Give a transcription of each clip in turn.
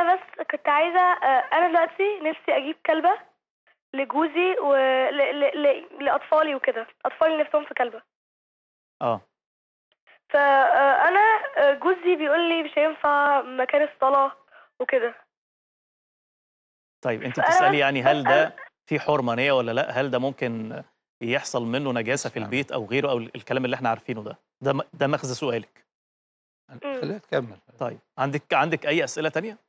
انا بس كنت عايزه آه، انا دلوقتي نفسي اجيب كلبه لجوزي و ل... ل... ل... لاطفالي وكده اطفالي نفسهم في كلبه اه فانا آه، آه، جوزي بيقول لي مش هينفع مكان الصلاه وكده طيب انت بتسالي يعني هل ده في حرمانيه ولا لا هل ده ممكن يحصل منه نجاسه في نعم. البيت او غيره او الكلام اللي احنا عارفينه ده ده ده مخزى سؤالك خليها تكمل طيب عندك عندك اي اسئله تانية؟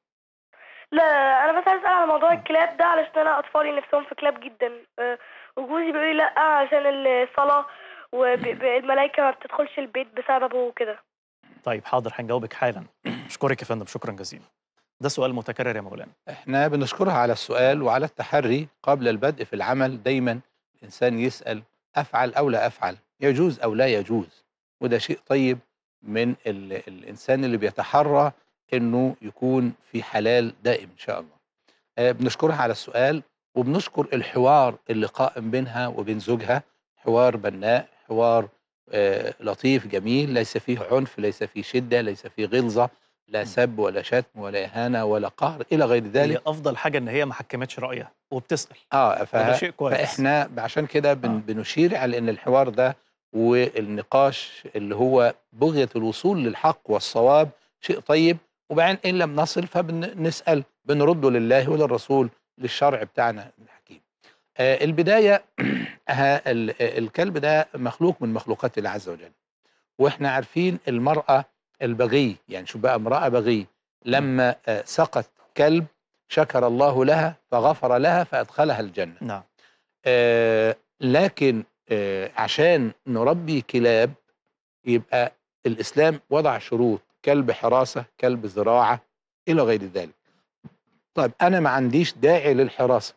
لا انا بس عايز اسال على موضوع الكلاب ده علشان انا اطفالي نفسهم في كلاب جدا أه وجوزي بيقول لي لا عشان الصلاه والملائكه ما بتدخلش البيت بسببه وكده طيب حاضر هنجاوبك حالا اشكرك يا فندم شكرا جزيلا ده سؤال متكرر يا مولانا احنا بنشكرها على السؤال وعلى التحري قبل البدء في العمل دايما الانسان يسال افعل او لا افعل يجوز او لا يجوز وده شيء طيب من الانسان اللي بيتحرى انه يكون في حلال دائم ان شاء الله آه، بنشكرها على السؤال وبنشكر الحوار اللي قائم بينها وبين زوجها حوار بناء حوار آه، لطيف جميل ليس فيه عنف ليس فيه شدة ليس فيه غلظة لا سب ولا شتم ولا إهانة ولا قهر إلى غير ذلك هي أفضل حاجة إن هي ما حكمتش رأيها وبتسأل آه ف... شيء كويس فإحنا عشان كده بن... آه. بنشير على إن الحوار ده والنقاش اللي هو بغية الوصول للحق والصواب شيء طيب وبعدين ان لم نصل فبنسال بنرد لله وللرسول للشرع بتاعنا الحكيم آه البدايه آه الكلب ده مخلوق من مخلوقات الله عز وجل واحنا عارفين المراه البغي يعني شوف بقى امراه بغي لما آه سقت كلب شكر الله لها فغفر لها فادخلها الجنه نعم آه لكن آه عشان نربي كلاب يبقى الاسلام وضع شروط كلب حراسة كلب زراعة إلى غير ذلك طيب أنا ما عنديش داعي للحراسة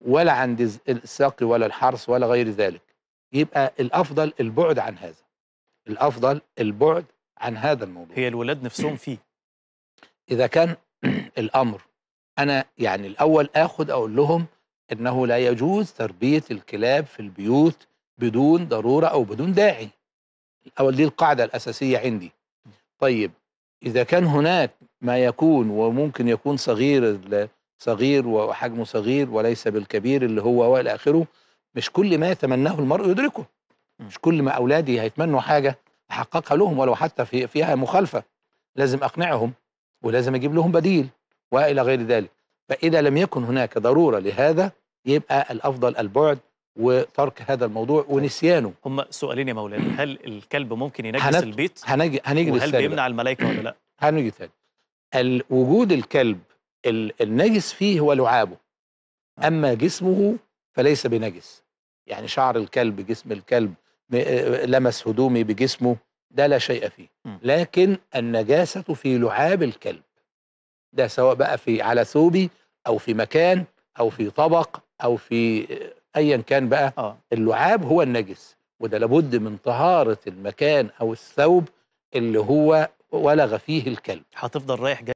ولا عندي الساقي ولا الحرس ولا غير ذلك يبقى الأفضل البعد عن هذا الأفضل البعد عن هذا الموضوع هي الولاد نفسهم فيه إذا كان الأمر أنا يعني الأول أخذ أقول لهم إنه لا يجوز تربية الكلاب في البيوت بدون ضرورة أو بدون داعي الأول دي القاعدة الأساسية عندي طيب إذا كان هناك ما يكون وممكن يكون صغير صغير وحجمه صغير وليس بالكبير اللي هو والى اخره مش كل ما يتمناه المرء يدركه مش كل ما اولادي هيتمنوا حاجه احققها لهم ولو حتى في فيها مخالفه لازم اقنعهم ولازم اجيب لهم بديل والى غير ذلك فاذا لم يكن هناك ضروره لهذا يبقى الافضل البعد وترك هذا الموضوع ونسيانه هم سؤالين يا مولانا هل الكلب ممكن ينجس هنت... البيت هنجي هنيجي وهل بيمنع الملائكه ولا لا هنيجي ثاني وجود الكلب ال... النجس فيه هو لعابه اما جسمه فليس بنجس يعني شعر الكلب جسم الكلب آه، لمس هدومي بجسمه ده لا شيء فيه لكن النجاسه في لعاب الكلب ده سواء بقى في على ثوبي او في مكان او في طبق او في آه، ايا كان بقى آه. اللعاب هو النجس وده لابد من طهاره المكان او الثوب اللي هو ولغ فيه الكلب هتفضل رايح جاي